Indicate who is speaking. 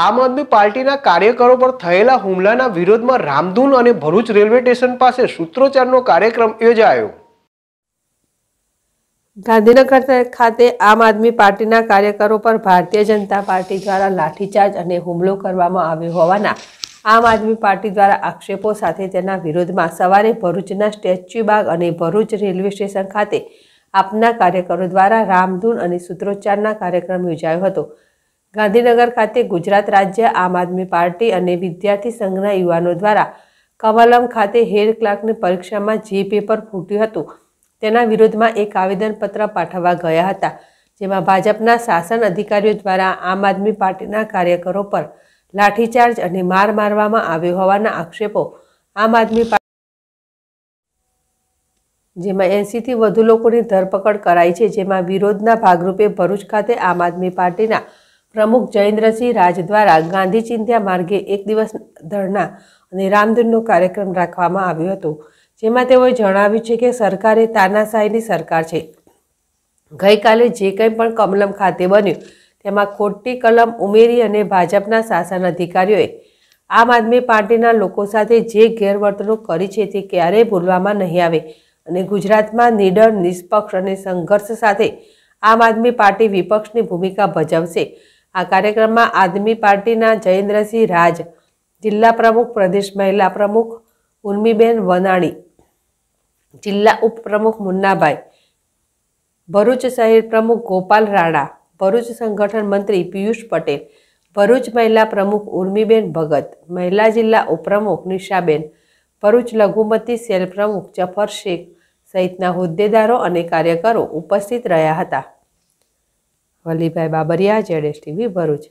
Speaker 1: આમ આદમી પાર્ટીના કાર્યકરો પર થયેલા હુમલાના વિરોધમાં રામધૂન અને ભરૂચ રેલવે સ્ટેશન પાસે સૂત્રોચ્ચારનો કાર્યક્રમ યોજાયો ગાંધીનગર ખાતે આમ આદમી પાર્ટીના કાર્યકરો પર ભારતીય જનતા પાર્ટી દ્વારા લાઠીચાર્જ અને હુમલો કરવામાં આવ્યો હોવાના આમ આદમી પાર્ટી દ્વારા આક્ષેપો સાથે તેના વિરોધમાં સવારે ભરૂચના સ્ટેચ્યુ બાગ અને ભરૂચ રેલવે સ્ટેશન ખાતે આપના કાર્યકરો દ્વારા રામધૂન અને સૂત્રોચ્ચારના કાર્યક્રમ યોજાયો હતો ગાંધીનગર ખાતે ગુજરાત રાજ્ય આમ આદમી પાર્ટી અને વિદ્યાર્થી સંઘના યુવાનો દ્વારા કમલમ ખાતે હેડ ક્લાર્કની પરીક્ષામાં જે પેપર ફૂટ્યું હતું તેના વિરોધમાં એક આવેદનપત્ર પાઠવવા ગયા હતા જેમાં ભાજપના શાસન અધિકારીઓ દ્વારા આમ આદમી પાર્ટીના કાર્યકરો પર લાઠીચાર્જ અને માર મારવામાં આવ્યો હોવાના આક્ષેપો આમ આદમી જેમાં એંસીથી વધુ લોકોની ધરપકડ કરાઈ છે જેમાં વિરોધના ભાગરૂપે ભરૂચ ખાતે આમ આદમી પાર્ટીના પ્રમુખ જયેન્દ્રસિંહ રાજ દ્વારા ગાંધી ચિંત્યા માર્ગે એક દિવસ ધરણા અને રામધૂનનો કાર્યક્રમ રાખવામાં આવ્યો હતો જેમાં તેઓએ જણાવ્યું છે કે સરકારે તાનાશાહીની સરકાર છે ગઈકાલે જે કંઈ પણ કમલમ ખાતે બન્યું તેમાં ખોટી કલમ ઉમેરી અને ભાજપના શાસન અધિકારીઓએ આમ આદમી પાર્ટીના લોકો સાથે જે ગેરવર્તણૂક કરી છે તે ક્યારેય ભૂલવામાં નહીં આવે અને ગુજરાતમાં નિડર નિષ્પક્ષ અને સંઘર્ષ સાથે આમ આદમી પાર્ટી વિપક્ષની ભૂમિકા ભજવશે આ કાર્યક્રમમાં આદમી પાર્ટીના જયેન્દ્રસિંહ રાજ જિલ્લા પ્રમુખ પ્રદેશ મહિલા પ્રમુખ ઉર્મીબેન વનાણી જિલ્લા ઉપપ્રમુખ મુન્નાભાઈ ભરૂચ શહેર પ્રમુખ ગોપાલ રાણા ભરૂચ સંગઠન મંત્રી પિયુષ પટેલ ભરૂચ મહિલા પ્રમુખ ઉર્મીબેન ભગત મહિલા જિલ્લા ઉપપ્રમુખ નિશાબેન ભરૂચ લઘુમતી સેલ પ્રમુખ જફર શેખ સહિતના હોદ્દેદારો અને કાર્યકરો ઉપસ્થિત રહ્યા હતા Valibhai Babariya Z S TV Bharuch